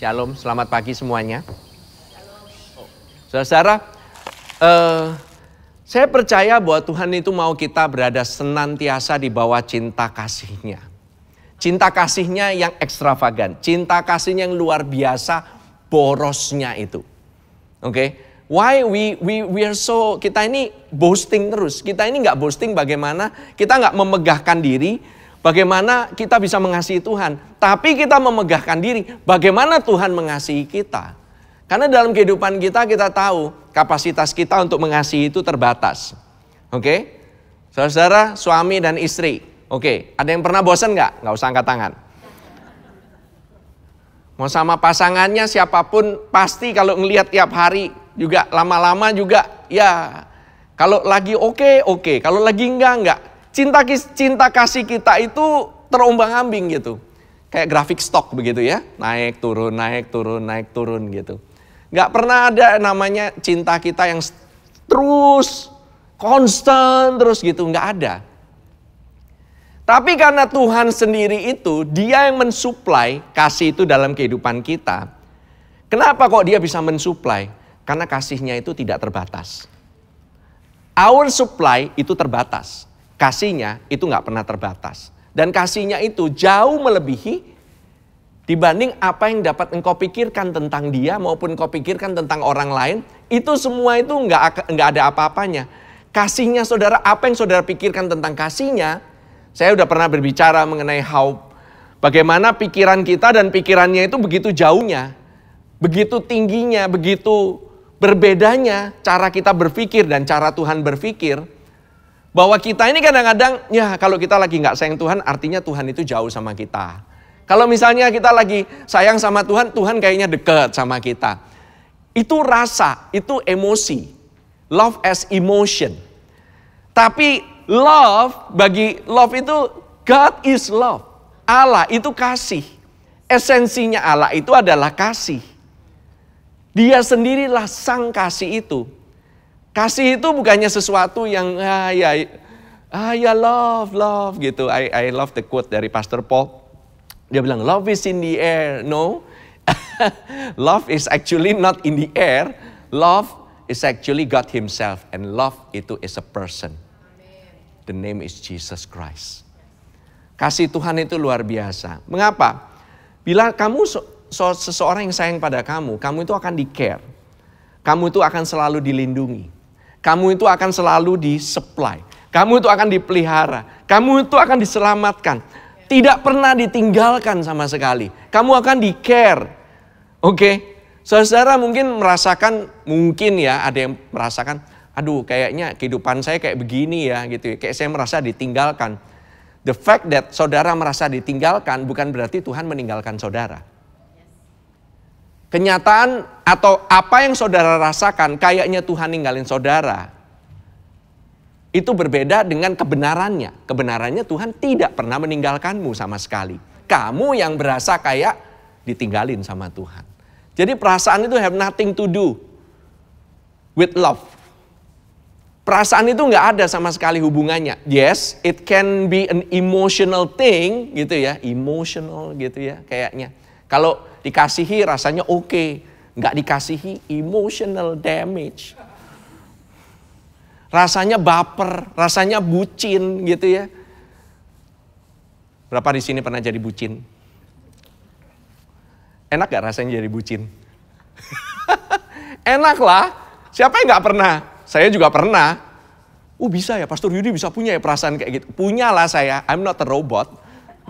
Shalom, selamat pagi semuanya. Saudara-saudara, eh, saya percaya bahwa Tuhan itu mau kita berada senantiasa di bawah cinta kasihnya. Cinta kasihnya yang ekstravagan, cinta kasihnya yang luar biasa, borosnya itu. Oke, okay? why we we we are so kita ini boasting terus. Kita ini nggak boasting bagaimana kita nggak memegahkan diri, Bagaimana kita bisa mengasihi Tuhan, tapi kita memegahkan diri. Bagaimana Tuhan mengasihi kita? Karena dalam kehidupan kita kita tahu kapasitas kita untuk mengasihi itu terbatas. Oke? Okay? Saudara-saudara, suami dan istri. Oke, okay. ada yang pernah bosan nggak? Nggak usah angkat tangan. Mau sama pasangannya siapapun pasti kalau ngelihat tiap hari juga lama-lama juga ya kalau lagi oke okay, oke, okay. kalau lagi enggak enggak cinta cinta kasih kita itu terombang-ambing gitu. Kayak grafik stok begitu ya, naik turun, naik turun, naik turun gitu. Gak pernah ada namanya cinta kita yang terus konstan terus gitu, gak ada. Tapi karena Tuhan sendiri itu, dia yang mensuplai kasih itu dalam kehidupan kita. Kenapa kok dia bisa mensuplai? Karena kasihnya itu tidak terbatas. Our supply itu terbatas kasihnya itu nggak pernah terbatas. Dan kasihnya itu jauh melebihi dibanding apa yang dapat engkau pikirkan tentang dia maupun kau pikirkan tentang orang lain. Itu semua itu nggak nggak ada apa-apanya. Kasihnya saudara, apa yang saudara pikirkan tentang kasihnya, saya udah pernah berbicara mengenai how bagaimana pikiran kita dan pikirannya itu begitu jauhnya, begitu tingginya, begitu berbedanya cara kita berpikir dan cara Tuhan berpikir bahwa kita ini kadang-kadang, ya kalau kita lagi nggak sayang Tuhan, artinya Tuhan itu jauh sama kita. Kalau misalnya kita lagi sayang sama Tuhan, Tuhan kayaknya dekat sama kita. Itu rasa, itu emosi. Love as emotion. Tapi love, bagi love itu God is love. Allah itu kasih. Esensinya Allah itu adalah kasih. Dia sendirilah sang kasih itu. Kasih itu bukannya sesuatu yang ah ya ah ya love love gitu. I I love the quote dari Pastor Paul. Dia bilang love is in the air. No. love is actually not in the air. Love is actually God himself and love itu is a person. The name is Jesus Christ. Kasih Tuhan itu luar biasa. Mengapa? Bila kamu so, so, seseorang yang sayang pada kamu, kamu itu akan di-care. Kamu itu akan selalu dilindungi. Kamu itu akan selalu disupply. Kamu itu akan dipelihara. Kamu itu akan diselamatkan. Tidak pernah ditinggalkan sama sekali. Kamu akan di-care. Oke. Okay? Saudara mungkin merasakan, mungkin ya ada yang merasakan, aduh kayaknya kehidupan saya kayak begini ya gitu. Ya. Kayak saya merasa ditinggalkan. The fact that saudara merasa ditinggalkan bukan berarti Tuhan meninggalkan saudara. Kenyataan atau apa yang saudara rasakan kayaknya Tuhan ninggalin saudara. Itu berbeda dengan kebenarannya. Kebenarannya Tuhan tidak pernah meninggalkanmu sama sekali. Kamu yang berasa kayak ditinggalin sama Tuhan. Jadi perasaan itu have nothing to do with love. Perasaan itu nggak ada sama sekali hubungannya. Yes, it can be an emotional thing gitu ya, emotional gitu ya kayaknya. Kalau Dikasihi rasanya oke. Okay. Nggak dikasihi emotional damage. Rasanya baper, rasanya bucin gitu ya. Berapa di sini pernah jadi bucin? Enak gak rasanya jadi bucin? Enak lah. Siapa yang gak pernah? Saya juga pernah. uh bisa ya, Pastor Yudi bisa punya ya perasaan kayak gitu. Punyalah saya, I'm not a robot.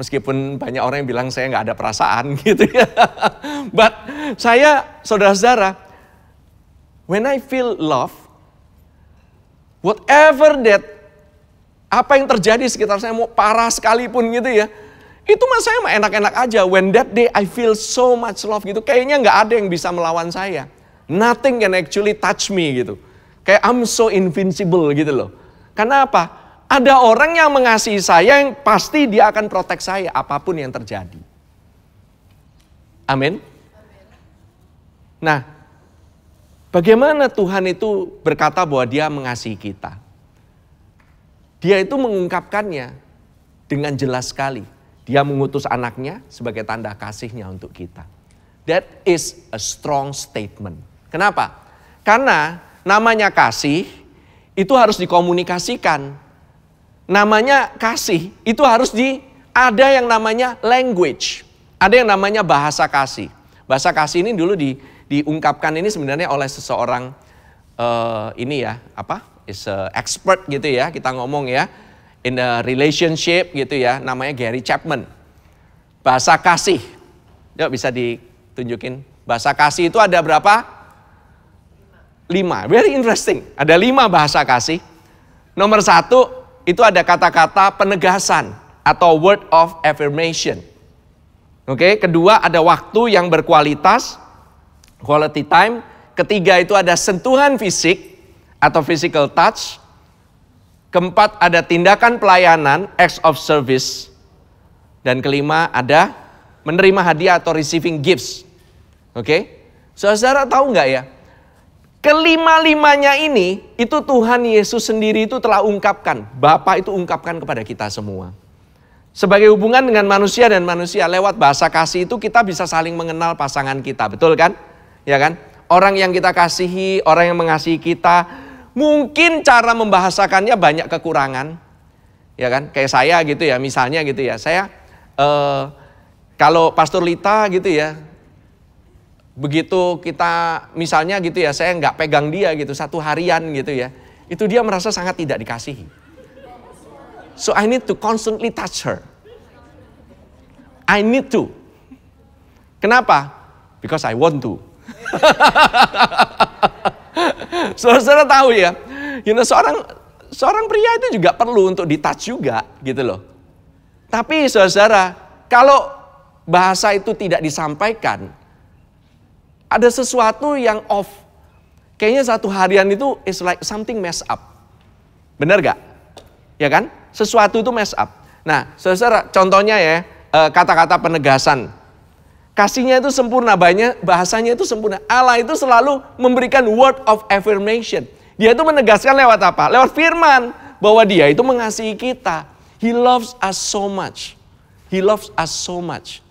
Meskipun banyak orang yang bilang saya nggak ada perasaan gitu ya. But saya, saudara-saudara, when I feel love, whatever that, apa yang terjadi sekitar saya, mau parah sekalipun gitu ya, itu mas saya mah enak-enak aja. When that day I feel so much love gitu, kayaknya nggak ada yang bisa melawan saya. Nothing can actually touch me gitu. Kayak I'm so invincible gitu loh. Karena apa? Ada orang yang mengasihi saya yang pasti dia akan protek saya apapun yang terjadi. Amin. Nah, bagaimana Tuhan itu berkata bahwa dia mengasihi kita? Dia itu mengungkapkannya dengan jelas sekali. Dia mengutus anaknya sebagai tanda kasihnya untuk kita. That is a strong statement. Kenapa? Karena namanya kasih itu harus dikomunikasikan namanya kasih itu harus di ada yang namanya language, ada yang namanya bahasa kasih. Bahasa kasih ini dulu di, diungkapkan ini sebenarnya oleh seseorang uh, ini ya apa is a expert gitu ya kita ngomong ya in a relationship gitu ya namanya Gary Chapman. Bahasa kasih, yuk bisa ditunjukin. Bahasa kasih itu ada berapa? Lima. Very interesting. Ada lima bahasa kasih. Nomor satu itu ada kata-kata penegasan atau word of affirmation. Oke, okay? kedua ada waktu yang berkualitas, quality time. Ketiga itu ada sentuhan fisik atau physical touch. Keempat ada tindakan pelayanan, acts of service. Dan kelima ada menerima hadiah atau receiving gifts. Oke, okay? saudara tahu nggak ya? Kelima-limanya ini, itu Tuhan Yesus sendiri itu telah ungkapkan. Bapak itu ungkapkan kepada kita semua. Sebagai hubungan dengan manusia dan manusia, lewat bahasa kasih itu kita bisa saling mengenal pasangan kita. Betul kan? Ya kan? Orang yang kita kasihi, orang yang mengasihi kita, mungkin cara membahasakannya banyak kekurangan. Ya kan? Kayak saya gitu ya, misalnya gitu ya. Saya eh, kalau Pastor Lita gitu ya, begitu kita misalnya gitu ya saya nggak pegang dia gitu satu harian gitu ya itu dia merasa sangat tidak dikasihi so I need to constantly touch her I need to kenapa because I want to saudara-saudara tahu ya you know, seorang seorang pria itu juga perlu untuk di touch juga gitu loh tapi saudara-saudara kalau bahasa itu tidak disampaikan ada sesuatu yang off. Kayaknya satu harian itu is like something mess up. Benar gak? Ya kan? Sesuatu itu mess up. Nah, saudara, contohnya ya, eh, kata-kata penegasan. Kasihnya itu sempurna, banyak bahasanya itu sempurna. Allah itu selalu memberikan word of affirmation. Dia itu menegaskan lewat apa? Lewat firman bahwa dia itu mengasihi kita. He loves us so much. He loves us so much.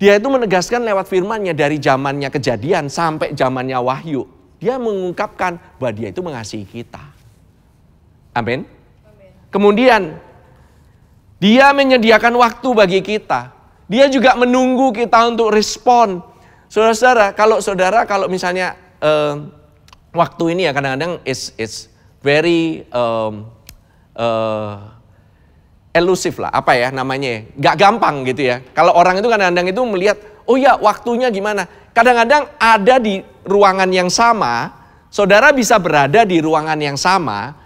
Dia itu menegaskan lewat firmannya dari zamannya kejadian sampai zamannya wahyu. Dia mengungkapkan bahwa dia itu mengasihi kita. Amin. Kemudian dia menyediakan waktu bagi kita. Dia juga menunggu kita untuk respon. Saudara-saudara, kalau saudara kalau misalnya um, waktu ini ya kadang-kadang is is very um, uh, elusif lah, apa ya namanya nggak gampang gitu ya. Kalau orang itu kadang-kadang itu melihat, oh ya waktunya gimana. Kadang-kadang ada di ruangan yang sama, saudara bisa berada di ruangan yang sama,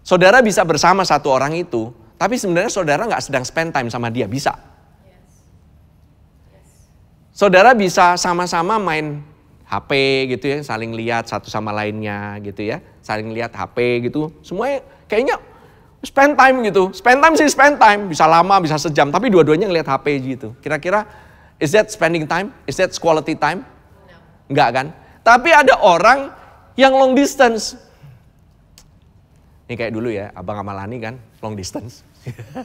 saudara bisa bersama satu orang itu, tapi sebenarnya saudara nggak sedang spend time sama dia, bisa. Saudara bisa sama-sama main HP gitu ya, saling lihat satu sama lainnya gitu ya, saling lihat HP gitu, semuanya kayaknya Spend time gitu. Spend time sih spend time. Bisa lama, bisa sejam. Tapi dua-duanya ngelihat HP gitu. Kira-kira is that spending time? Is that quality time? Enggak kan? Tapi ada orang yang long distance. Ini kayak dulu ya, Abang Amalani kan, long distance.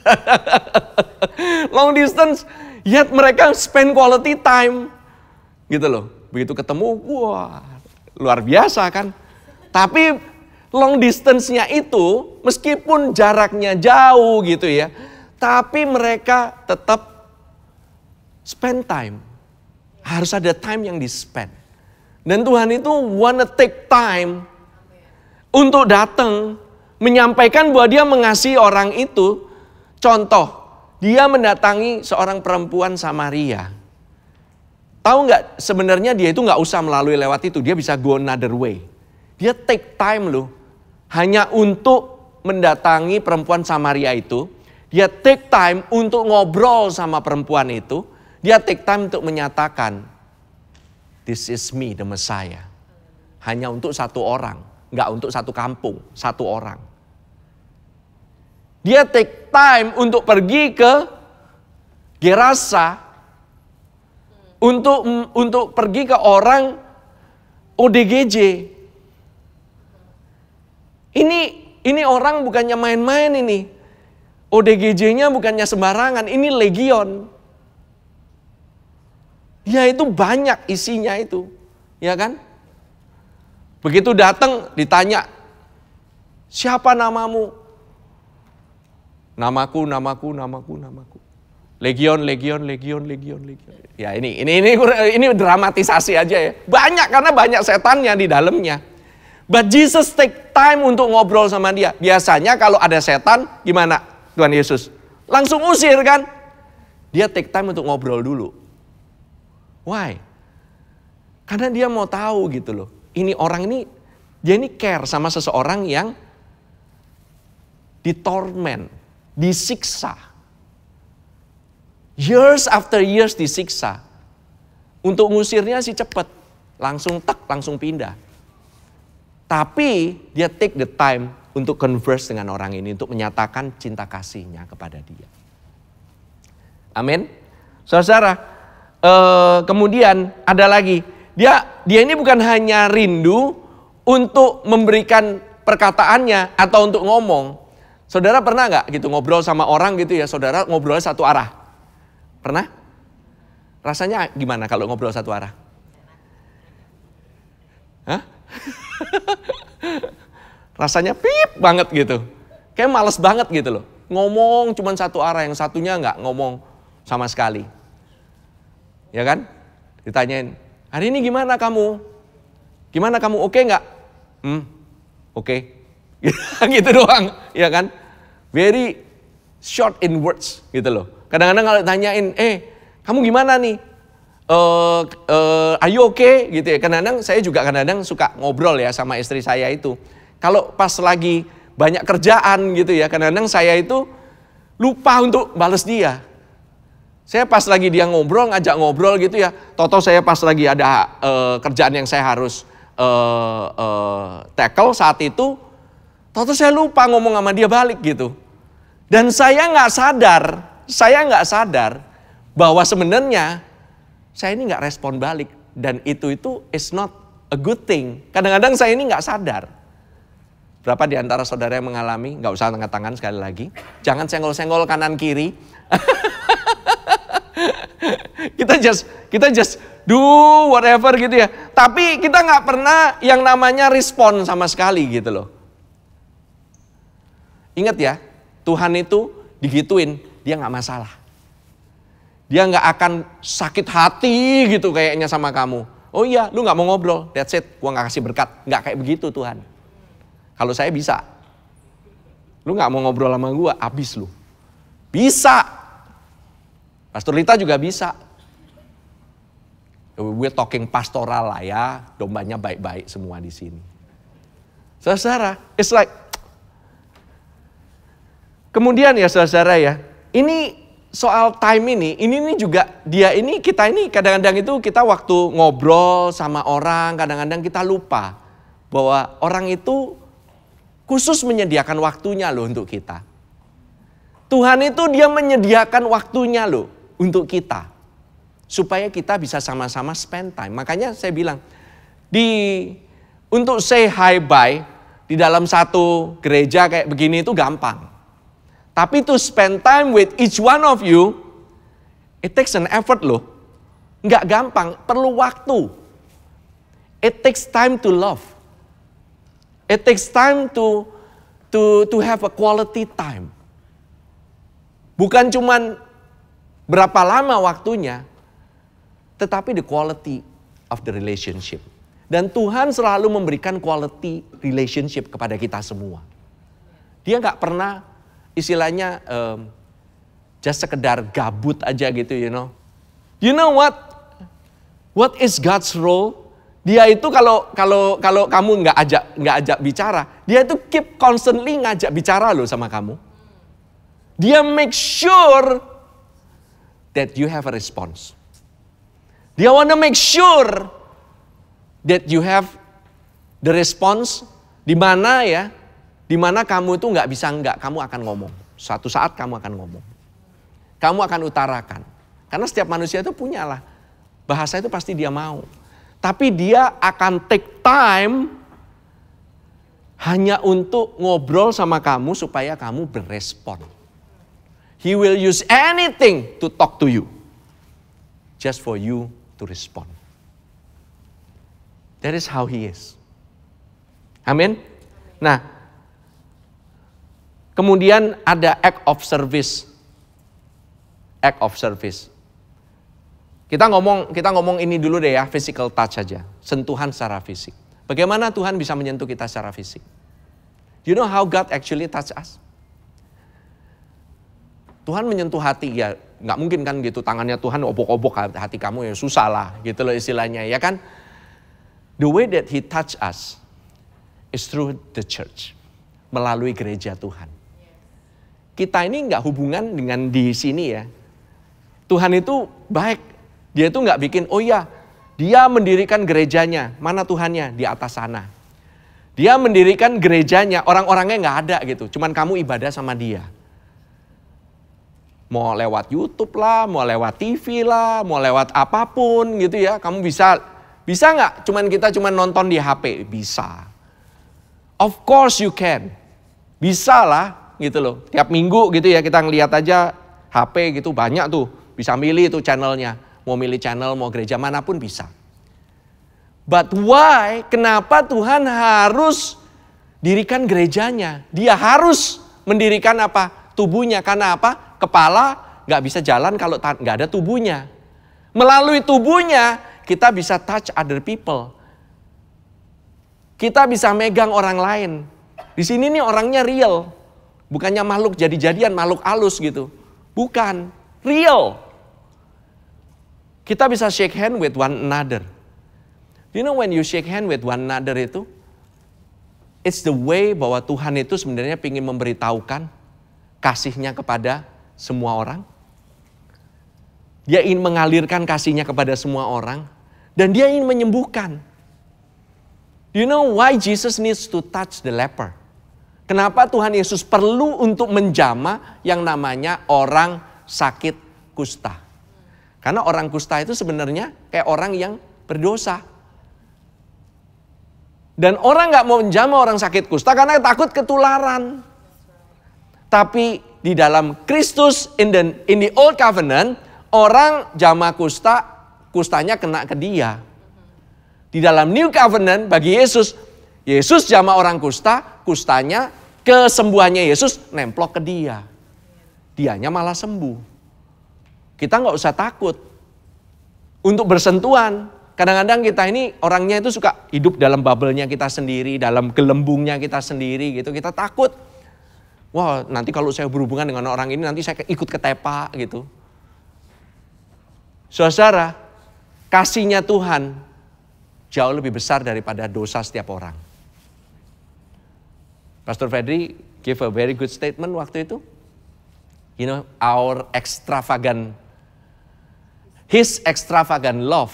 long distance, yet mereka spend quality time. Gitu loh, begitu ketemu, wah luar biasa kan. Tapi long distance-nya itu meskipun jaraknya jauh gitu ya, tapi mereka tetap spend time. Harus ada time yang di-spend. Dan Tuhan itu wanna take time untuk datang menyampaikan bahwa dia mengasihi orang itu. Contoh, dia mendatangi seorang perempuan Samaria. Tahu nggak sebenarnya dia itu nggak usah melalui lewat itu, dia bisa go another way. Dia take time loh hanya untuk mendatangi perempuan Samaria itu. Dia take time untuk ngobrol sama perempuan itu. Dia take time untuk menyatakan, this is me, the Messiah. Hanya untuk satu orang, nggak untuk satu kampung, satu orang. Dia take time untuk pergi ke Gerasa, untuk untuk pergi ke orang ODGJ ini ini orang bukannya main-main ini. ODGJ-nya bukannya sembarangan, ini legion. ya itu banyak isinya itu, ya kan? Begitu datang ditanya, "Siapa namamu?" Namaku, namaku, namaku, namaku. Legion, legion, legion, legion, legion. Ya ini, ini, ini, ini dramatisasi aja ya. Banyak karena banyak setannya di dalamnya. But Jesus take time untuk ngobrol sama dia. Biasanya kalau ada setan, gimana Tuhan Yesus? Langsung usir kan? Dia take time untuk ngobrol dulu. Why? Karena dia mau tahu gitu loh. Ini orang ini, dia ini care sama seseorang yang ditorment, disiksa. Years after years disiksa. Untuk ngusirnya sih cepet. Langsung tek, langsung pindah. Tapi dia take the time untuk converse dengan orang ini, untuk menyatakan cinta kasihnya kepada dia. Amin. Saudara, eh, kemudian ada lagi, dia dia ini bukan hanya rindu untuk memberikan perkataannya atau untuk ngomong. Saudara pernah nggak gitu ngobrol sama orang gitu ya, saudara ngobrol satu arah? Pernah? Rasanya gimana kalau ngobrol satu arah? Hah? Rasanya pip banget gitu. Kayak males banget gitu loh. Ngomong cuma satu arah, yang satunya nggak ngomong sama sekali. Ya kan? Ditanyain, hari ini gimana kamu? Gimana kamu oke okay nggak? Hmm, oke. Okay. gitu doang, ya kan? Very short in words gitu loh. Kadang-kadang kalau ditanyain, eh kamu gimana nih? uh, uh, are you okay gitu ya. Kadang-kadang saya juga kadang-kadang suka ngobrol ya sama istri saya itu. Kalau pas lagi banyak kerjaan gitu ya, kadang-kadang saya itu lupa untuk balas dia. Saya pas lagi dia ngobrol, ngajak ngobrol gitu ya. Toto saya pas lagi ada uh, kerjaan yang saya harus uh, uh, tackle saat itu, Toto saya lupa ngomong sama dia balik gitu. Dan saya nggak sadar, saya nggak sadar bahwa sebenarnya saya ini nggak respon balik dan itu itu is not a good thing. Kadang-kadang saya ini nggak sadar. Berapa di antara saudara yang mengalami? Nggak usah tangan tangan sekali lagi. Jangan senggol-senggol kanan kiri. kita just kita just do whatever gitu ya. Tapi kita nggak pernah yang namanya respon sama sekali gitu loh. Ingat ya, Tuhan itu digituin, dia nggak masalah. Dia nggak akan sakit hati gitu kayaknya sama kamu. Oh iya, lu nggak mau ngobrol. That's it, gua nggak kasih berkat. Nggak kayak begitu Tuhan. Kalau saya bisa. Lu nggak mau ngobrol sama gua, abis lu. Bisa. Pastor Lita juga bisa. Gue talking pastoral lah ya, dombanya baik-baik semua di sini. Saudara, it's like Kemudian ya saudara ya, ini soal time ini, ini ini juga dia ini kita ini kadang-kadang itu kita waktu ngobrol sama orang, kadang-kadang kita lupa bahwa orang itu khusus menyediakan waktunya loh untuk kita. Tuhan itu dia menyediakan waktunya loh untuk kita. Supaya kita bisa sama-sama spend time. Makanya saya bilang di untuk say hi bye di dalam satu gereja kayak begini itu gampang. Tapi to spend time with each one of you, it takes an effort loh. Nggak gampang, perlu waktu. It takes time to love. It takes time to to to have a quality time. Bukan cuman berapa lama waktunya, tetapi the quality of the relationship. Dan Tuhan selalu memberikan quality relationship kepada kita semua. Dia nggak pernah istilahnya um, just sekedar gabut aja gitu, you know. You know what? What is God's role? Dia itu kalau kalau kalau kamu nggak ajak nggak ajak bicara, dia itu keep constantly ngajak bicara loh sama kamu. Dia make sure that you have a response. Dia wanna make sure that you have the response di mana ya di mana kamu itu nggak bisa nggak, kamu akan ngomong. Suatu saat kamu akan ngomong. Kamu akan utarakan. Karena setiap manusia itu punya lah. Bahasa itu pasti dia mau. Tapi dia akan take time hanya untuk ngobrol sama kamu supaya kamu berespon. He will use anything to talk to you. Just for you to respond. That is how he is. Amin. Nah, Kemudian ada act of service. Act of service. Kita ngomong kita ngomong ini dulu deh ya, physical touch saja, sentuhan secara fisik. Bagaimana Tuhan bisa menyentuh kita secara fisik? You know how God actually touch us? Tuhan menyentuh hati ya, nggak mungkin kan gitu tangannya Tuhan obok-obok hati kamu ya susah lah gitu loh istilahnya ya kan. The way that He touch us is through the church, melalui gereja Tuhan kita ini nggak hubungan dengan di sini ya. Tuhan itu baik. Dia itu nggak bikin, oh iya, dia mendirikan gerejanya. Mana Tuhannya? Di atas sana. Dia mendirikan gerejanya, orang-orangnya nggak ada gitu. Cuman kamu ibadah sama dia. Mau lewat YouTube lah, mau lewat TV lah, mau lewat apapun gitu ya. Kamu bisa, bisa nggak? Cuman kita cuman nonton di HP, bisa. Of course you can. Bisa lah, gitu loh. Tiap minggu gitu ya kita ngelihat aja HP gitu banyak tuh. Bisa milih itu channelnya. Mau milih channel, mau gereja manapun bisa. But why? Kenapa Tuhan harus dirikan gerejanya? Dia harus mendirikan apa? Tubuhnya. Karena apa? Kepala nggak bisa jalan kalau nggak ada tubuhnya. Melalui tubuhnya kita bisa touch other people. Kita bisa megang orang lain. Di sini nih orangnya real. Bukannya makhluk jadi-jadian, makhluk alus gitu. Bukan, real. Kita bisa shake hand with one another. You know when you shake hand with one another itu, it's the way bahwa Tuhan itu sebenarnya ingin memberitahukan kasihnya kepada semua orang. Dia ingin mengalirkan kasihnya kepada semua orang. Dan dia ingin menyembuhkan. Do you know why Jesus needs to touch the leper? Kenapa Tuhan Yesus perlu untuk menjama yang namanya orang sakit kusta? Karena orang kusta itu sebenarnya kayak orang yang berdosa. Dan orang nggak mau menjama orang sakit kusta karena takut ketularan. Tapi di dalam Kristus in the, in the Old Covenant, orang jama kusta, kustanya kena ke dia. Di dalam New Covenant bagi Yesus, Yesus jama orang kusta, kustanya, kesembuhannya Yesus nemplok ke dia. Dianya malah sembuh. Kita nggak usah takut untuk bersentuhan. Kadang-kadang kita ini orangnya itu suka hidup dalam bubble-nya kita sendiri, dalam gelembungnya kita sendiri gitu. Kita takut. Wah, nanti kalau saya berhubungan dengan orang ini nanti saya ikut ke ketepa gitu. Saudara, kasihnya Tuhan jauh lebih besar daripada dosa setiap orang. Pastor Fedri give a very good statement waktu itu. You know, our extravagant, his extravagant love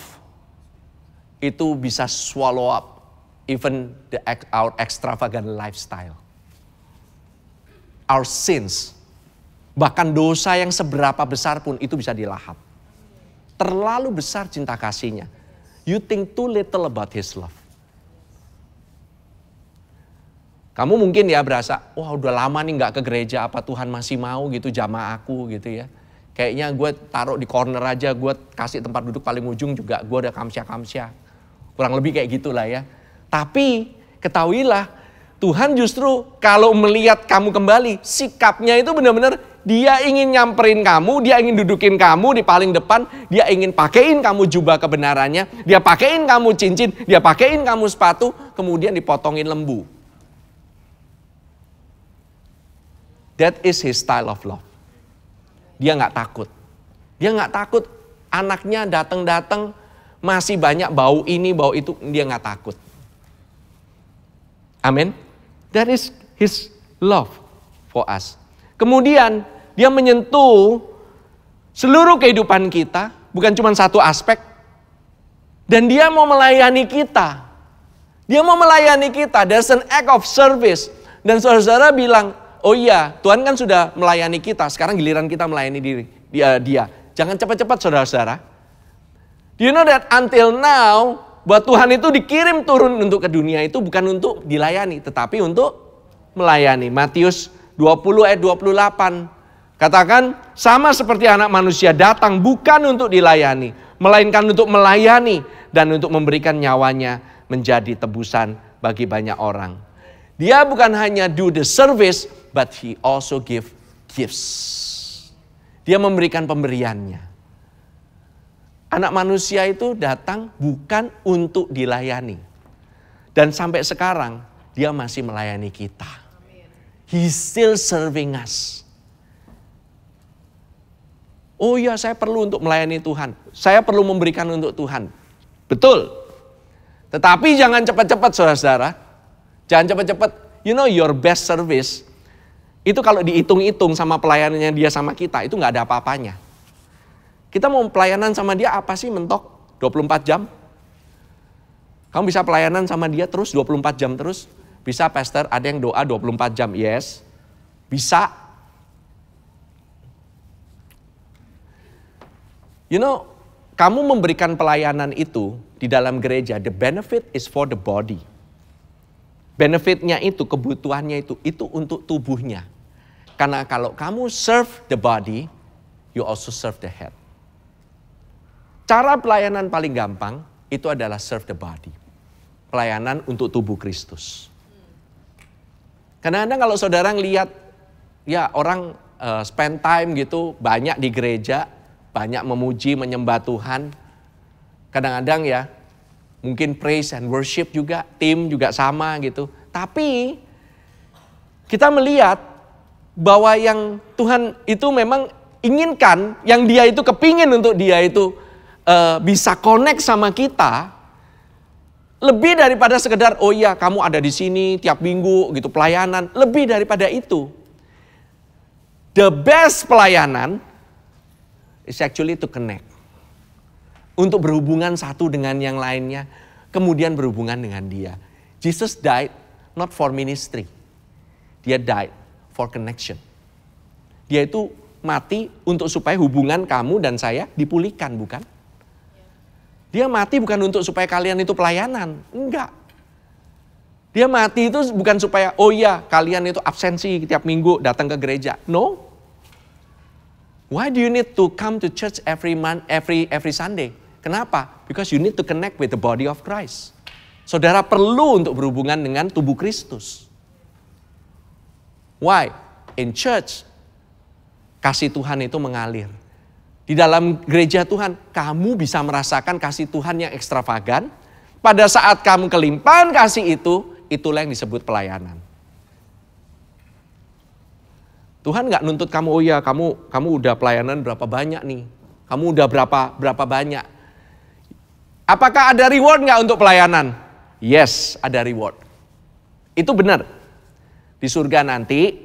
itu bisa swallow up even the, our extravagant lifestyle. Our sins, bahkan dosa yang seberapa besar pun itu bisa dilahap. Terlalu besar cinta kasihnya. You think too little about his love. Kamu mungkin ya berasa, wah udah lama nih nggak ke gereja, apa Tuhan masih mau gitu jamaah aku gitu ya. Kayaknya gue taruh di corner aja, gue kasih tempat duduk paling ujung juga, gue udah kamsia-kamsia. Kurang lebih kayak gitulah ya. Tapi ketahuilah, Tuhan justru kalau melihat kamu kembali, sikapnya itu benar-benar dia ingin nyamperin kamu, dia ingin dudukin kamu di paling depan, dia ingin pakein kamu jubah kebenarannya, dia pakein kamu cincin, dia pakein kamu sepatu, kemudian dipotongin lembu. That is his style of love. Dia nggak takut. Dia nggak takut anaknya datang-datang masih banyak bau ini, bau itu. Dia nggak takut. Amin. That is his love for us. Kemudian dia menyentuh seluruh kehidupan kita, bukan cuma satu aspek. Dan dia mau melayani kita. Dia mau melayani kita. There's an act of service. Dan saudara-saudara bilang, oh iya Tuhan kan sudah melayani kita, sekarang giliran kita melayani diri dia. dia. Jangan cepat-cepat saudara-saudara. Do you know that until now buat Tuhan itu dikirim turun untuk ke dunia itu bukan untuk dilayani tetapi untuk melayani. Matius 20 ayat 28 katakan sama seperti anak manusia datang bukan untuk dilayani melainkan untuk melayani dan untuk memberikan nyawanya menjadi tebusan bagi banyak orang. Dia bukan hanya do the service, but he also give gifts. Dia memberikan pemberiannya. Anak manusia itu datang bukan untuk dilayani. Dan sampai sekarang dia masih melayani kita. He's still serving us. Oh iya saya perlu untuk melayani Tuhan. Saya perlu memberikan untuk Tuhan. Betul. Tetapi jangan cepat-cepat saudara-saudara. Jangan cepat-cepat. You know your best service itu kalau dihitung-hitung sama pelayanannya dia sama kita itu nggak ada apa-apanya. Kita mau pelayanan sama dia apa sih mentok 24 jam? Kamu bisa pelayanan sama dia terus 24 jam terus? Bisa pastor ada yang doa 24 jam, yes. Bisa. You know, kamu memberikan pelayanan itu di dalam gereja, the benefit is for the body benefitnya itu, kebutuhannya itu, itu untuk tubuhnya. Karena kalau kamu serve the body, you also serve the head. Cara pelayanan paling gampang itu adalah serve the body. Pelayanan untuk tubuh Kristus. Karena kadang kalau saudara lihat, ya orang uh, spend time gitu banyak di gereja, banyak memuji, menyembah Tuhan. Kadang-kadang ya Mungkin praise and worship juga, tim juga sama gitu. Tapi kita melihat bahwa yang Tuhan itu memang inginkan, yang dia itu kepingin untuk dia itu uh, bisa connect sama kita, lebih daripada sekedar oh iya kamu ada di sini tiap minggu gitu pelayanan, lebih daripada itu. The best pelayanan is actually to connect untuk berhubungan satu dengan yang lainnya, kemudian berhubungan dengan dia. Jesus died not for ministry. Dia died for connection. Dia itu mati untuk supaya hubungan kamu dan saya dipulihkan, bukan? Dia mati bukan untuk supaya kalian itu pelayanan, enggak. Dia mati itu bukan supaya, oh iya kalian itu absensi tiap minggu datang ke gereja. No. Why do you need to come to church every month, every every Sunday? Kenapa? Because you need to connect with the body of Christ. Saudara perlu untuk berhubungan dengan tubuh Kristus. Why? In church, kasih Tuhan itu mengalir. Di dalam gereja Tuhan, kamu bisa merasakan kasih Tuhan yang ekstravagan. Pada saat kamu kelimpahan kasih itu, itulah yang disebut pelayanan. Tuhan nggak nuntut kamu, oh iya, kamu kamu udah pelayanan berapa banyak nih? Kamu udah berapa berapa banyak? Apakah ada reward nggak untuk pelayanan? Yes, ada reward. Itu benar. Di surga nanti,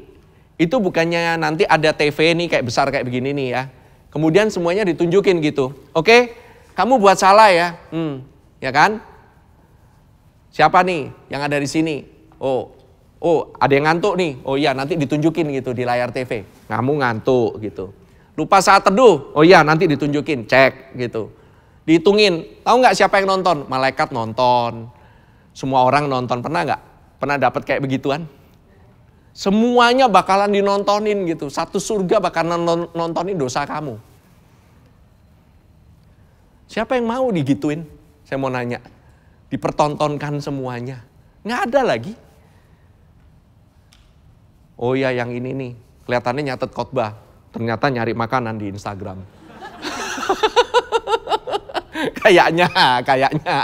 itu bukannya nanti ada TV nih kayak besar kayak begini nih ya. Kemudian semuanya ditunjukin gitu. Oke, kamu buat salah ya. Hmm, ya kan? Siapa nih yang ada di sini? Oh, oh ada yang ngantuk nih. Oh iya, nanti ditunjukin gitu di layar TV. Kamu ngantuk gitu. Lupa saat teduh. Oh iya, nanti ditunjukin. Cek gitu Dihitungin, tahu nggak siapa yang nonton? Malaikat nonton, semua orang nonton. Pernah nggak? Pernah dapat kayak begituan? Semuanya bakalan dinontonin gitu. Satu surga bakalan nontonin dosa kamu. Siapa yang mau digituin? Saya mau nanya. Dipertontonkan semuanya. Nggak ada lagi. Oh iya yang ini nih. Kelihatannya nyatet khotbah. Ternyata nyari makanan di Instagram. kayaknya, kayaknya.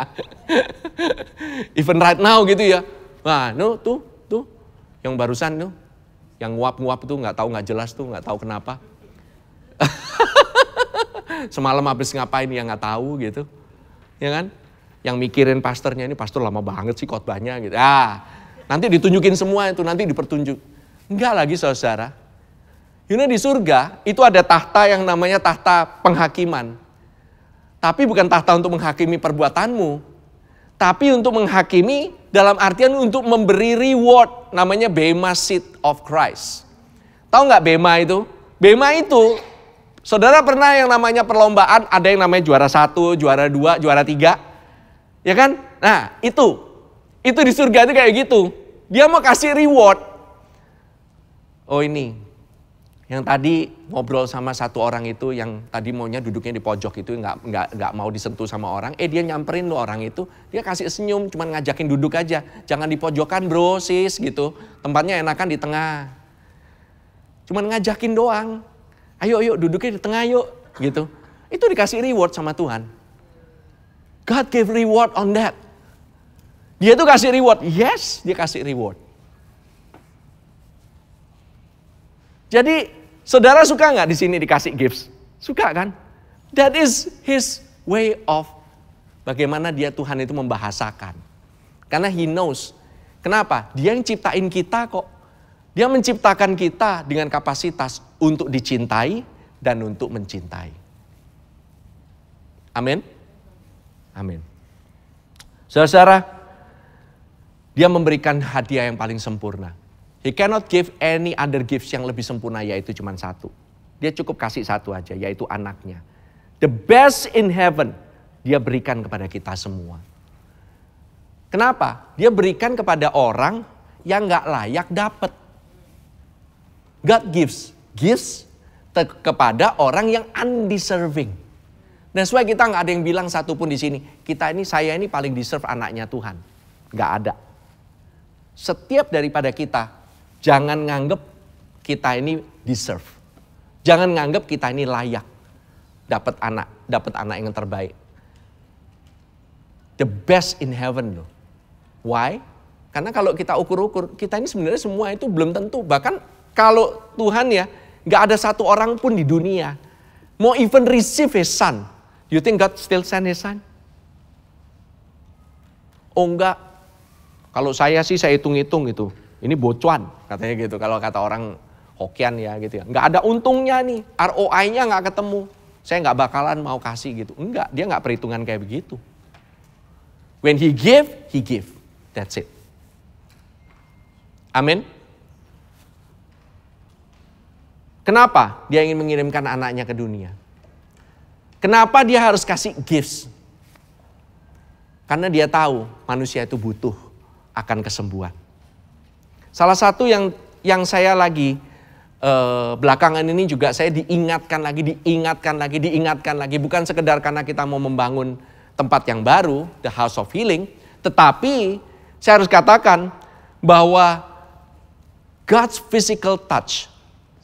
Even right now gitu ya. Nah, no, tuh, tuh, yang barusan tuh, yang nguap-nguap tuh nggak tahu nggak jelas tuh, nggak tahu kenapa. Semalam habis ngapain ya nggak tahu gitu, ya kan? Yang mikirin pasternya ini pastor lama banget sih khotbahnya gitu. Ah, nanti ditunjukin semua itu, nanti dipertunjuk. Enggak lagi saudara. Yuna di surga itu ada tahta yang namanya tahta penghakiman. Tapi bukan tahta untuk menghakimi perbuatanmu. Tapi untuk menghakimi dalam artian untuk memberi reward. Namanya Bema Seat of Christ. Tahu nggak Bema itu? Bema itu, saudara pernah yang namanya perlombaan, ada yang namanya juara satu, juara dua, juara tiga. Ya kan? Nah itu, itu di surga itu kayak gitu. Dia mau kasih reward. Oh ini, yang tadi ngobrol sama satu orang itu yang tadi maunya duduknya di pojok itu nggak nggak nggak mau disentuh sama orang eh dia nyamperin lo orang itu dia kasih senyum cuman ngajakin duduk aja jangan di pojokan bro sis gitu tempatnya enakan di tengah cuman ngajakin doang ayo yuk duduknya di tengah yuk gitu itu dikasih reward sama Tuhan God gave reward on that dia tuh kasih reward yes dia kasih reward jadi Saudara suka nggak di sini dikasih gifts? Suka kan? That is his way of bagaimana dia Tuhan itu membahasakan. Karena he knows. Kenapa? Dia yang ciptain kita kok. Dia menciptakan kita dengan kapasitas untuk dicintai dan untuk mencintai. Amin. Amin. Saudara-saudara, dia memberikan hadiah yang paling sempurna. He cannot give any other gifts yang lebih sempurna yaitu cuma satu. Dia cukup kasih satu aja yaitu anaknya. The best in heaven dia berikan kepada kita semua. Kenapa? Dia berikan kepada orang yang gak layak dapat. God gives gifts kepada orang yang undeserving. Dan sesuai kita nggak ada yang bilang satupun di sini, kita ini saya ini paling deserve anaknya Tuhan. Gak ada. Setiap daripada kita Jangan nganggep kita ini deserve. Jangan nganggep kita ini layak dapat anak, dapat anak yang terbaik. The best in heaven loh. Why? Karena kalau kita ukur-ukur, kita ini sebenarnya semua itu belum tentu. Bahkan kalau Tuhan ya, nggak ada satu orang pun di dunia mau even receive his son. You think God still send his son? Oh enggak. Kalau saya sih saya hitung-hitung gitu. Ini bocuan katanya gitu kalau kata orang Hokian ya gitu ya. Nggak ada untungnya nih, ROI-nya nggak ketemu. Saya nggak bakalan mau kasih gitu. Enggak, dia nggak perhitungan kayak begitu. When he give he give That's it. Amin. Kenapa dia ingin mengirimkan anaknya ke dunia? Kenapa dia harus kasih gifts? Karena dia tahu manusia itu butuh akan kesembuhan. Salah satu yang yang saya lagi eh, belakangan ini juga saya diingatkan lagi, diingatkan lagi, diingatkan lagi. Bukan sekedar karena kita mau membangun tempat yang baru, the house of healing. Tetapi saya harus katakan bahwa God's physical touch,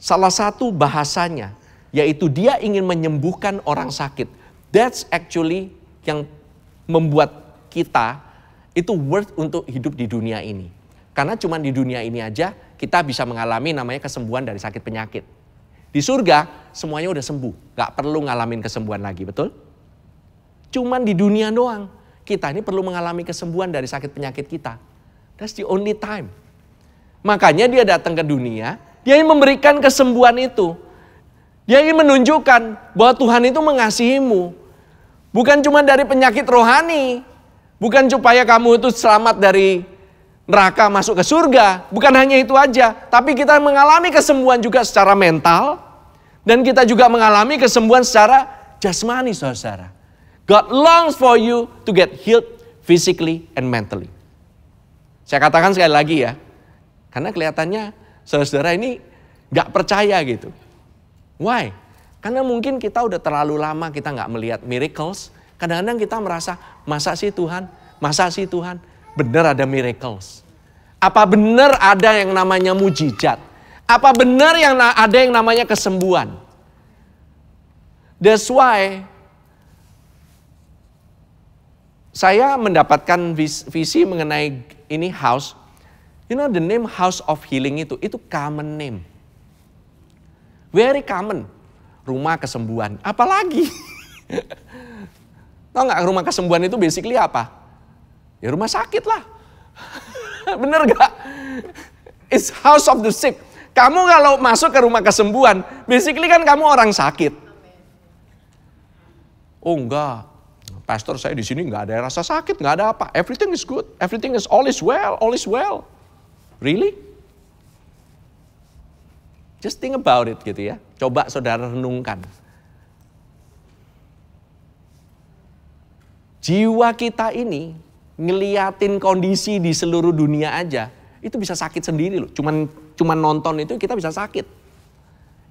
salah satu bahasanya, yaitu dia ingin menyembuhkan orang sakit. That's actually yang membuat kita itu worth untuk hidup di dunia ini. Karena cuma di dunia ini aja kita bisa mengalami namanya kesembuhan dari sakit penyakit. Di surga semuanya udah sembuh, gak perlu ngalamin kesembuhan lagi, betul? Cuman di dunia doang, kita ini perlu mengalami kesembuhan dari sakit penyakit kita. That's the only time. Makanya dia datang ke dunia, dia ingin memberikan kesembuhan itu. Dia ingin menunjukkan bahwa Tuhan itu mengasihimu. Bukan cuma dari penyakit rohani, bukan supaya kamu itu selamat dari neraka masuk ke surga. Bukan hanya itu aja, tapi kita mengalami kesembuhan juga secara mental dan kita juga mengalami kesembuhan secara jasmani, saudara. God longs for you to get healed physically and mentally. Saya katakan sekali lagi ya, karena kelihatannya saudara-saudara ini nggak percaya gitu. Why? Karena mungkin kita udah terlalu lama kita nggak melihat miracles. Kadang-kadang kita merasa, masa sih Tuhan? Masa sih Tuhan? benar ada miracles? Apa benar ada yang namanya mujizat? Apa benar yang ada yang namanya kesembuhan? That's why saya mendapatkan visi mengenai ini house. You know the name house of healing itu, itu common name. Very common. Rumah kesembuhan. Apalagi? Tahu nggak rumah kesembuhan itu basically apa? Ya rumah sakit lah. Bener gak? It's house of the sick. Kamu kalau masuk ke rumah kesembuhan, basically kan kamu orang sakit. Oh enggak, pastor saya di sini nggak ada rasa sakit, nggak ada apa. Everything is good, everything is all is well, all is well. Really? Just think about it gitu ya. Coba saudara renungkan. Jiwa kita ini ngeliatin kondisi di seluruh dunia aja, itu bisa sakit sendiri loh. Cuman cuman nonton itu kita bisa sakit.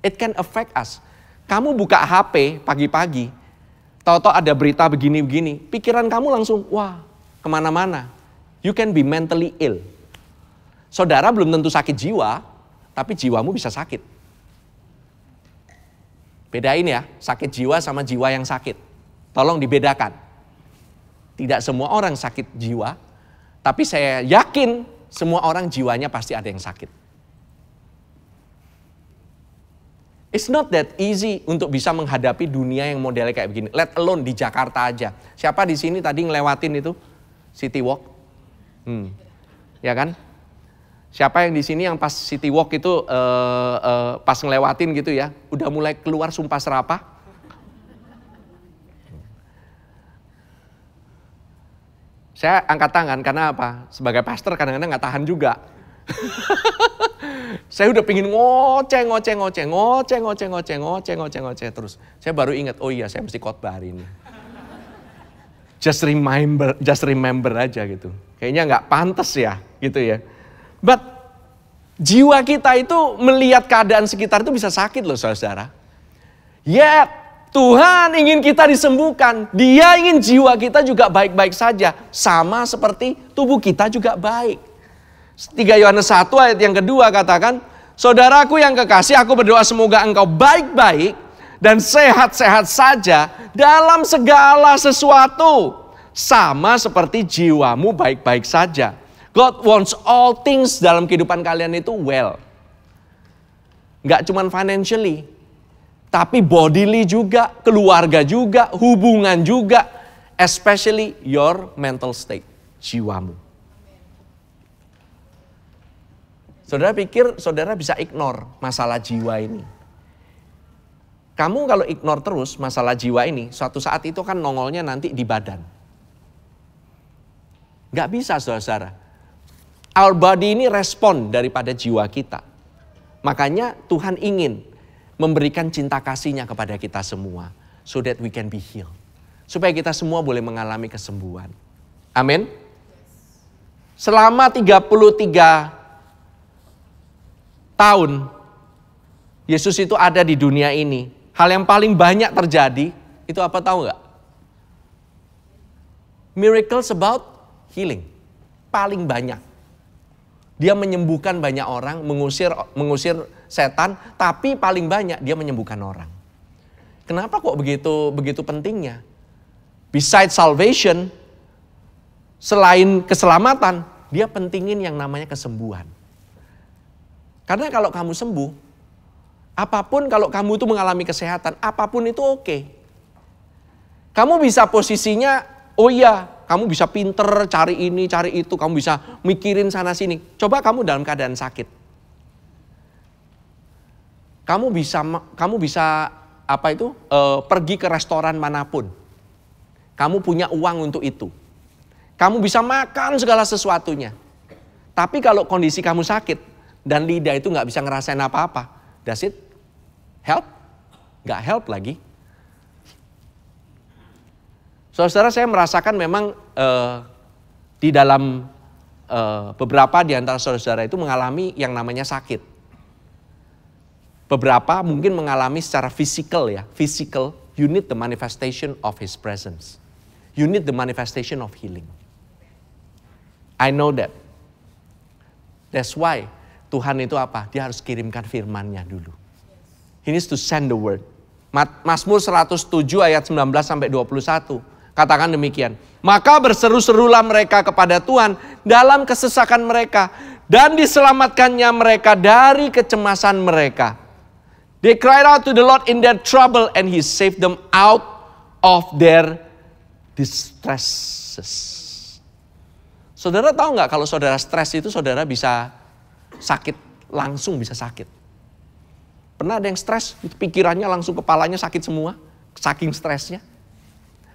It can affect us. Kamu buka HP pagi-pagi, tahu-tahu ada berita begini-begini, pikiran kamu langsung wah kemana-mana. You can be mentally ill. Saudara belum tentu sakit jiwa, tapi jiwamu bisa sakit. Bedain ya, sakit jiwa sama jiwa yang sakit. Tolong dibedakan. Tidak semua orang sakit jiwa, tapi saya yakin semua orang jiwanya pasti ada yang sakit. It's not that easy untuk bisa menghadapi dunia yang modelnya kayak begini. Let alone di Jakarta aja. Siapa di sini tadi ngelewatin itu? City Walk. Hmm. Ya kan? Siapa yang di sini yang pas City Walk itu uh, uh, pas ngelewatin gitu ya, udah mulai keluar sumpah serapah? Saya angkat tangan karena apa? Sebagai pastor kadang-kadang nggak tahan juga. saya udah pingin ngoceh, ngoceh, ngoceh, ngoceh, ngoceh, ngoceh, ngoceh, ngoceh, ngoceh terus. Saya baru ingat, oh iya saya mesti khotbah hari ini. Just remember, just remember aja gitu. Kayaknya nggak pantas ya, gitu ya. But jiwa kita itu melihat keadaan sekitar itu bisa sakit loh saudara. Yet Tuhan ingin kita disembuhkan. Dia ingin jiwa kita juga baik-baik saja. Sama seperti tubuh kita juga baik. 3 Yohanes 1 ayat yang kedua katakan, Saudaraku yang kekasih, aku berdoa semoga engkau baik-baik dan sehat-sehat saja dalam segala sesuatu. Sama seperti jiwamu baik-baik saja. God wants all things dalam kehidupan kalian itu well. Nggak cuman financially, tapi bodily juga, keluarga juga, hubungan juga, especially your mental state, jiwamu. Saudara pikir saudara bisa ignore masalah jiwa ini. Kamu kalau ignore terus masalah jiwa ini, suatu saat itu kan nongolnya nanti di badan. Gak bisa saudara-saudara. Our body ini respon daripada jiwa kita. Makanya Tuhan ingin memberikan cinta kasihnya kepada kita semua. So that we can be healed. Supaya kita semua boleh mengalami kesembuhan. Amin. Selama 33 tahun Yesus itu ada di dunia ini. Hal yang paling banyak terjadi itu apa tahu nggak? Miracles about healing. Paling banyak. Dia menyembuhkan banyak orang, mengusir mengusir setan, tapi paling banyak dia menyembuhkan orang. Kenapa kok begitu begitu pentingnya? Besides salvation, selain keselamatan, dia pentingin yang namanya kesembuhan. Karena kalau kamu sembuh, apapun kalau kamu itu mengalami kesehatan, apapun itu oke. Okay. Kamu bisa posisinya, oh iya, kamu bisa pinter cari ini, cari itu, kamu bisa mikirin sana sini. Coba kamu dalam keadaan sakit. Kamu bisa kamu bisa apa itu? E, pergi ke restoran manapun. Kamu punya uang untuk itu. Kamu bisa makan segala sesuatunya. Tapi kalau kondisi kamu sakit dan lidah itu nggak bisa ngerasain apa-apa, dasit Help? Nggak help lagi. Saudara saudara saya merasakan memang eh, di dalam eh, beberapa di antara saudara-saudara itu mengalami yang namanya sakit. Beberapa mungkin mengalami secara fisikal ya, physical. You need the manifestation of His presence. You need the manifestation of healing. I know that. That's why Tuhan itu apa? Dia harus kirimkan firman-Nya dulu. He needs to send the word. Mazmur 107 ayat 19 sampai 21 Katakan demikian. Maka berseru-serulah mereka kepada Tuhan dalam kesesakan mereka dan diselamatkannya mereka dari kecemasan mereka. They cried out to the Lord in their trouble and he saved them out of their distresses. Saudara tahu nggak kalau saudara stres itu saudara bisa sakit, langsung bisa sakit. Pernah ada yang stres, pikirannya langsung kepalanya sakit semua, saking stresnya.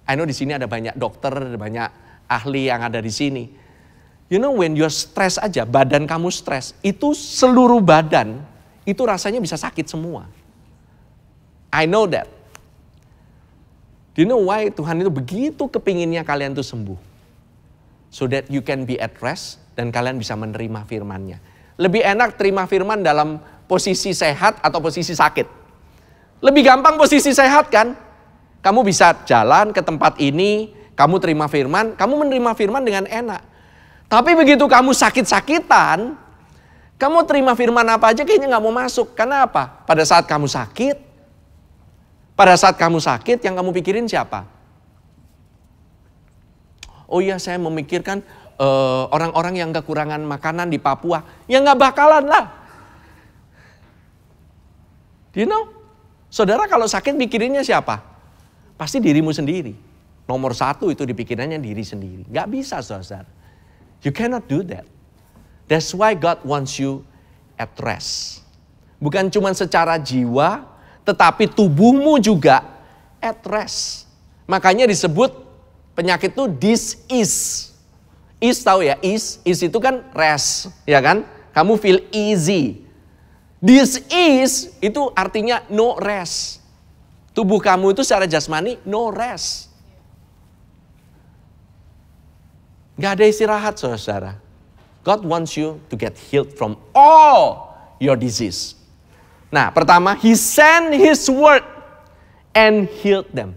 I know di sini ada banyak dokter, ada banyak ahli yang ada di sini. You know when you're stress aja, badan kamu stres, itu seluruh badan itu rasanya bisa sakit semua. I know that. Do you know why Tuhan itu begitu kepinginnya kalian tuh sembuh? So that you can be at rest dan kalian bisa menerima firmannya. Lebih enak terima firman dalam posisi sehat atau posisi sakit. Lebih gampang posisi sehat kan? Kamu bisa jalan ke tempat ini, kamu terima firman, kamu menerima firman dengan enak. Tapi begitu kamu sakit-sakitan, kamu terima firman apa aja kayaknya nggak mau masuk. Karena apa? Pada saat kamu sakit, pada saat kamu sakit yang kamu pikirin siapa? Oh iya saya memikirkan orang eh, orang-orang yang kekurangan makanan di Papua. Ya nggak bakalan lah. Do you know? Saudara kalau sakit pikirinnya siapa? Pasti dirimu sendiri. Nomor satu itu dipikirannya diri sendiri. Gak bisa saudara. You cannot do that. That's why God wants you at rest. Bukan cuma secara jiwa, tetapi tubuhmu juga at rest. Makanya disebut penyakit itu disease. Is tahu ya, is, is itu kan rest, ya kan? Kamu feel easy. Disease itu artinya no rest. Tubuh kamu itu secara jasmani no rest. Gak ada istirahat saudara-saudara. God wants you to get healed from all your disease. Nah pertama, He sent His word and healed them.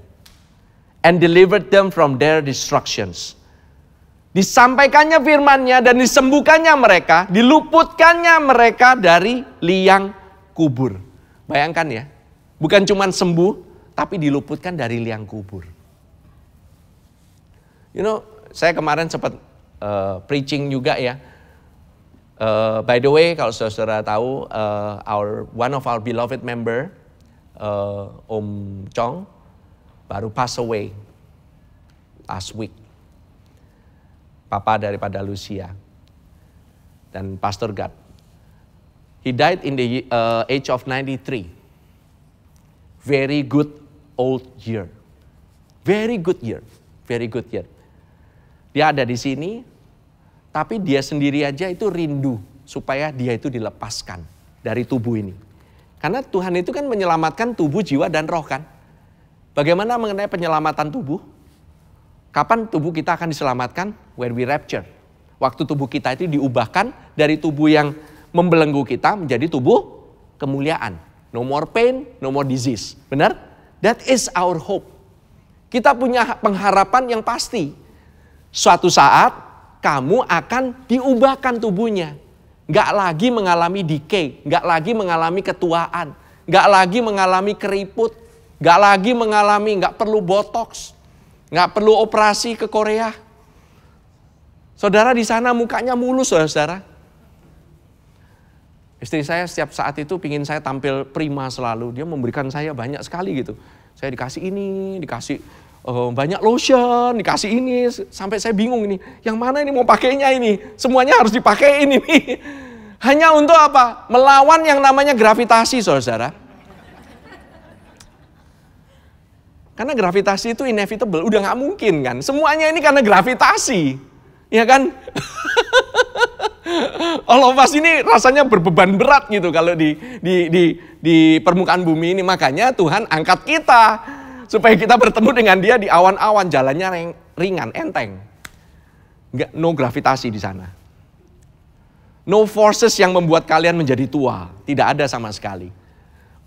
And delivered them from their destructions. Disampaikannya firmannya dan disembuhkannya mereka, diluputkannya mereka dari liang kubur. Bayangkan ya, bukan cuma sembuh, tapi diluputkan dari liang kubur. You know, saya kemarin sempat uh, preaching juga ya. Uh, by the way, kalau saudara tahu, uh, our one of our beloved member, uh, Om Chong, baru pass away last week. Papa daripada Lucia dan Pastor God. He died in the uh, age of 93. Very good old year. Very good year. Very good year. Dia ada di sini, tapi dia sendiri aja itu rindu supaya dia itu dilepaskan dari tubuh ini. Karena Tuhan itu kan menyelamatkan tubuh, jiwa, dan roh kan. Bagaimana mengenai penyelamatan tubuh? Kapan tubuh kita akan diselamatkan? When we rapture. Waktu tubuh kita itu diubahkan dari tubuh yang membelenggu kita menjadi tubuh kemuliaan. No more pain, no more disease. Benar? That is our hope. Kita punya pengharapan yang pasti. Suatu saat kamu akan diubahkan tubuhnya. Nggak lagi mengalami decay, nggak lagi mengalami ketuaan, nggak lagi mengalami keriput, nggak lagi mengalami, nggak perlu botox, nggak perlu operasi ke Korea. Saudara di sana mukanya mulus, saudara-saudara. Istri saya setiap saat itu pingin saya tampil prima selalu. Dia memberikan saya banyak sekali gitu. Saya dikasih ini, dikasih uh, banyak lotion, dikasih ini. Sampai saya bingung ini, yang mana ini mau pakainya ini? Semuanya harus dipakai ini. Hanya untuk apa? Melawan yang namanya gravitasi, saudara. Karena gravitasi itu inevitable, udah nggak mungkin kan. Semuanya ini karena gravitasi, ya kan? All of us ini rasanya berbeban berat gitu kalau di, di, di, di permukaan bumi ini. Makanya Tuhan angkat kita. Supaya kita bertemu dengan dia di awan-awan. Jalannya ringan, enteng. Nggak, no gravitasi di sana. No forces yang membuat kalian menjadi tua. Tidak ada sama sekali.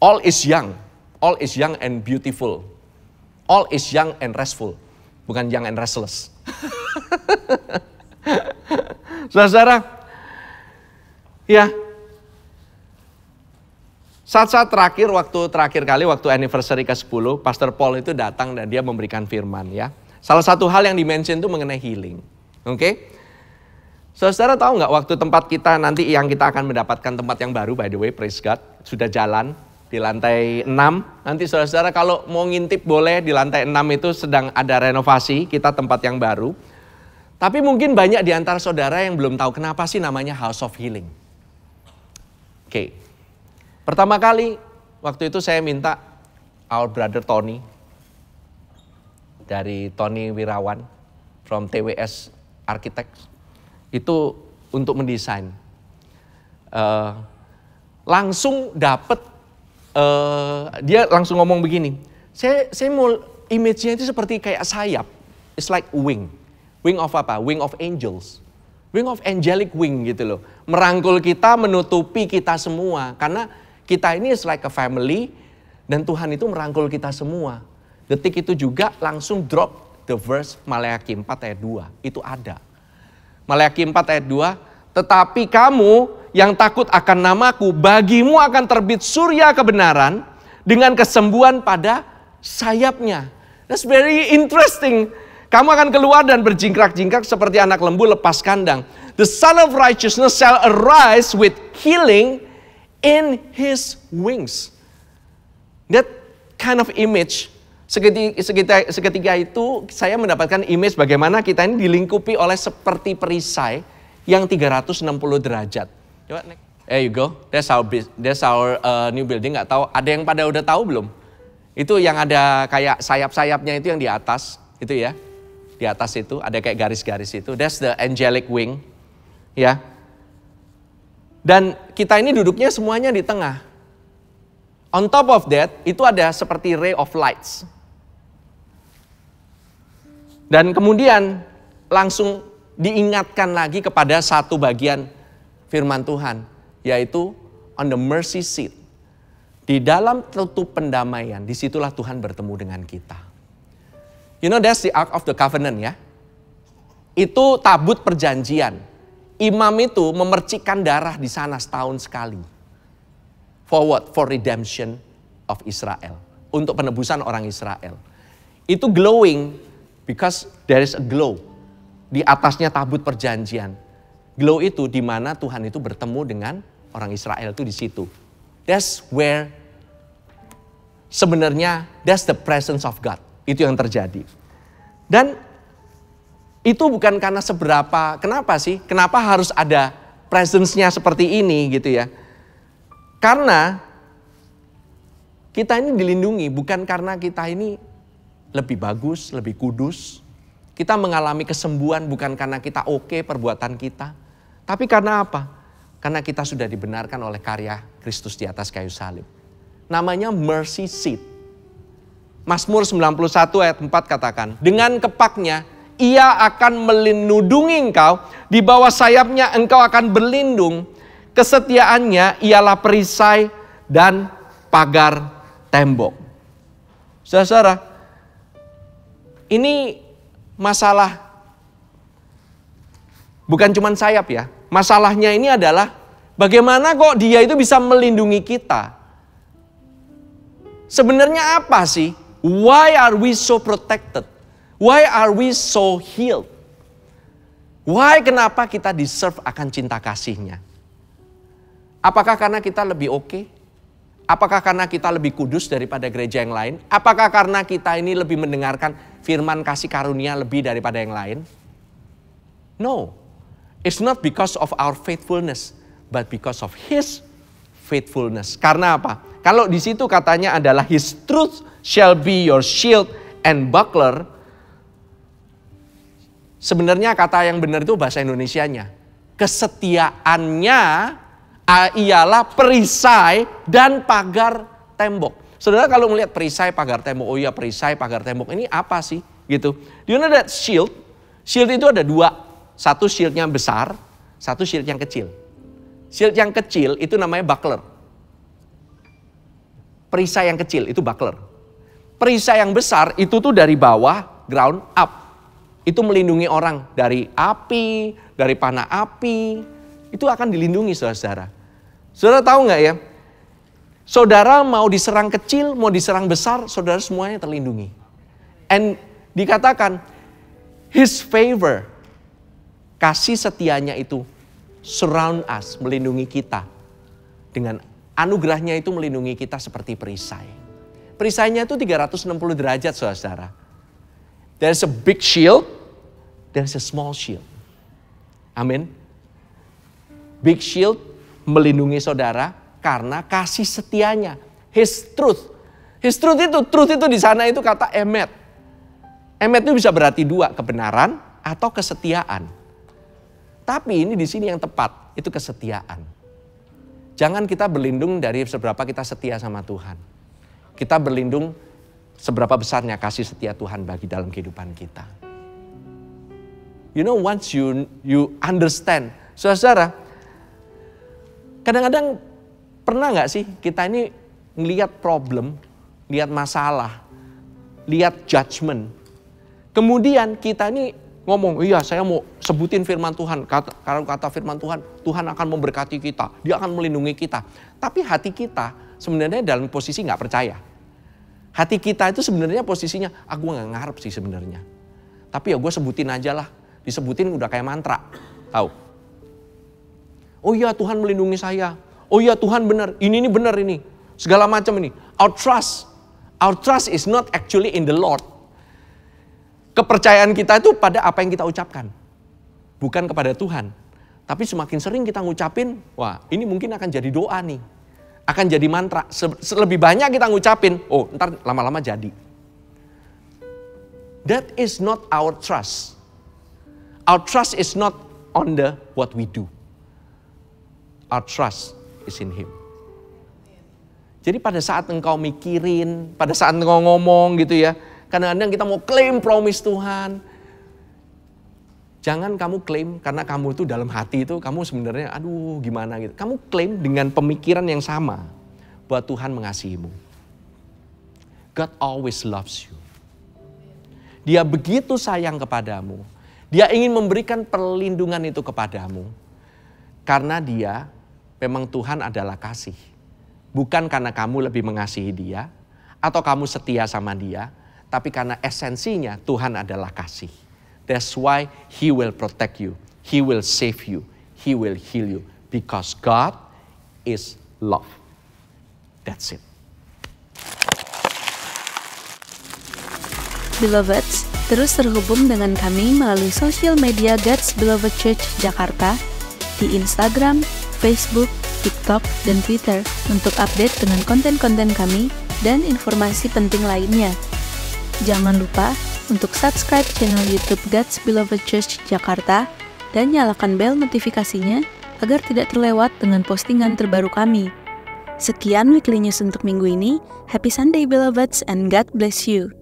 All is young. All is young and beautiful. All is young and restful. Bukan young and restless. Saudara-saudara, Ya. Saat-saat terakhir, waktu terakhir kali, waktu anniversary ke-10, Pastor Paul itu datang dan dia memberikan firman ya. Salah satu hal yang dimention itu mengenai healing. Oke? Okay? Saudara tahu nggak waktu tempat kita nanti yang kita akan mendapatkan tempat yang baru by the way, praise God. Sudah jalan di lantai 6. Nanti saudara-saudara kalau mau ngintip boleh di lantai 6 itu sedang ada renovasi, kita tempat yang baru. Tapi mungkin banyak di antara saudara yang belum tahu kenapa sih namanya House of Healing. Oke. Pertama kali waktu itu saya minta our brother Tony dari Tony Wirawan from TWS Architects itu untuk mendesain. Uh, langsung dapat uh, eh, dia langsung ngomong begini. Saya saya mau image-nya itu seperti kayak sayap. It's like wing. Wing of apa? Wing of angels. Wing of angelic wing gitu loh. Merangkul kita, menutupi kita semua. Karena kita ini is like a family dan Tuhan itu merangkul kita semua. Detik itu juga langsung drop the verse Maleakhi 4 ayat 2. Itu ada. Maleakhi 4 ayat 2, tetapi kamu yang takut akan namaku, bagimu akan terbit surya kebenaran dengan kesembuhan pada sayapnya. That's very interesting. Kamu akan keluar dan berjingkrak-jingkrak seperti anak lembu lepas kandang. The Son of Righteousness shall arise with healing in his wings. That kind of image Seketika, seketika, seketika itu saya mendapatkan image bagaimana kita ini dilingkupi oleh seperti perisai yang 360 derajat. Coba Nick. There you go. That's our that's our uh, new building. Gak tahu ada yang pada udah tahu belum? Itu yang ada kayak sayap-sayapnya itu yang di atas itu ya di atas itu, ada kayak garis-garis itu. That's the angelic wing. Ya. Dan kita ini duduknya semuanya di tengah. On top of that, itu ada seperti ray of lights. Dan kemudian langsung diingatkan lagi kepada satu bagian firman Tuhan, yaitu on the mercy seat. Di dalam tutup pendamaian, disitulah Tuhan bertemu dengan kita. You know that's the Ark of the Covenant ya. Itu tabut perjanjian. Imam itu memercikan darah di sana setahun sekali. Forward For redemption of Israel. Untuk penebusan orang Israel. Itu glowing because there is a glow. Di atasnya tabut perjanjian. Glow itu di mana Tuhan itu bertemu dengan orang Israel itu di situ. That's where sebenarnya that's the presence of God itu yang terjadi. Dan itu bukan karena seberapa, kenapa sih? Kenapa harus ada presence-nya seperti ini gitu ya? Karena kita ini dilindungi bukan karena kita ini lebih bagus, lebih kudus. Kita mengalami kesembuhan bukan karena kita oke okay perbuatan kita, tapi karena apa? Karena kita sudah dibenarkan oleh karya Kristus di atas kayu salib. Namanya mercy seat Mazmur 91 ayat 4 katakan, dengan kepaknya ia akan melindungi engkau, di bawah sayapnya engkau akan berlindung, kesetiaannya ialah perisai dan pagar tembok. Saudara-saudara, ini masalah bukan cuman sayap ya. Masalahnya ini adalah bagaimana kok dia itu bisa melindungi kita? Sebenarnya apa sih Why are we so protected? Why are we so healed? Why kenapa kita deserve akan cinta kasihnya? Apakah karena kita lebih oke? Okay? Apakah karena kita lebih kudus daripada gereja yang lain? Apakah karena kita ini lebih mendengarkan firman kasih karunia lebih daripada yang lain? No. It's not because of our faithfulness, but because of his faithfulness. Karena apa? Kalau di situ katanya adalah his truth shall be your shield and buckler. Sebenarnya kata yang benar itu bahasa Indonesianya. Kesetiaannya ah, ialah perisai dan pagar tembok. Saudara kalau melihat perisai, pagar tembok, oh iya perisai, pagar tembok, ini apa sih? Gitu. Do you know that shield? Shield itu ada dua. Satu shield yang besar, satu shield yang kecil. Shield yang kecil itu namanya buckler. Perisai yang kecil itu buckler. Perisai yang besar itu tuh dari bawah ground up. Itu melindungi orang dari api, dari panah api. Itu akan dilindungi saudara-saudara. Saudara tahu nggak ya? Saudara mau diserang kecil, mau diserang besar, saudara semuanya terlindungi. And dikatakan, His favor, kasih setianya itu surround us, melindungi kita. Dengan anugerahnya itu melindungi kita seperti perisai perisainya itu 360 derajat saudara-saudara. There's a big shield, there's a small shield. Amin. Big shield melindungi saudara karena kasih setianya. His truth. His truth itu, truth itu di sana itu kata emet. Emet itu bisa berarti dua, kebenaran atau kesetiaan. Tapi ini di sini yang tepat, itu kesetiaan. Jangan kita berlindung dari seberapa kita setia sama Tuhan kita berlindung seberapa besarnya kasih setia Tuhan bagi dalam kehidupan kita. You know, once you you understand, saudara, kadang-kadang pernah nggak sih kita ini ngelihat problem, lihat masalah, lihat judgment, kemudian kita ini ngomong, iya saya mau sebutin firman Tuhan, kata, karena kata firman Tuhan, Tuhan akan memberkati kita, dia akan melindungi kita. Tapi hati kita sebenarnya dalam posisi nggak percaya. Hati kita itu sebenarnya posisinya, aku ah, nggak ngarep sih sebenarnya. Tapi ya gue sebutin aja lah. Disebutin udah kayak mantra. Tahu? Oh iya Tuhan melindungi saya. Oh iya Tuhan benar. Ini ini benar ini. Segala macam ini. Our trust. Our trust is not actually in the Lord. Kepercayaan kita itu pada apa yang kita ucapkan. Bukan kepada Tuhan. Tapi semakin sering kita ngucapin, wah ini mungkin akan jadi doa nih akan jadi mantra. Lebih banyak kita ngucapin, oh ntar lama-lama jadi. That is not our trust. Our trust is not on the what we do. Our trust is in Him. Jadi pada saat engkau mikirin, pada saat engkau ngomong gitu ya, kadang-kadang kita mau claim promise Tuhan, Jangan kamu klaim karena kamu itu dalam hati itu kamu sebenarnya aduh gimana gitu. Kamu klaim dengan pemikiran yang sama bahwa Tuhan mengasihimu. God always loves you. Dia begitu sayang kepadamu. Dia ingin memberikan perlindungan itu kepadamu. Karena dia memang Tuhan adalah kasih. Bukan karena kamu lebih mengasihi dia atau kamu setia sama dia, tapi karena esensinya Tuhan adalah kasih. That's why He will protect you. He will save you. He will heal you. Because God is love. That's it. Beloveds, terus terhubung dengan kami melalui sosial media God's Beloved Church Jakarta di Instagram, Facebook, TikTok, dan Twitter untuk update dengan konten-konten kami dan informasi penting lainnya. Jangan lupa untuk subscribe channel YouTube God's Beloved Church Jakarta dan nyalakan bel notifikasinya agar tidak terlewat dengan postingan terbaru kami. Sekian weekly news untuk minggu ini. Happy Sunday, beloveds, and God bless you.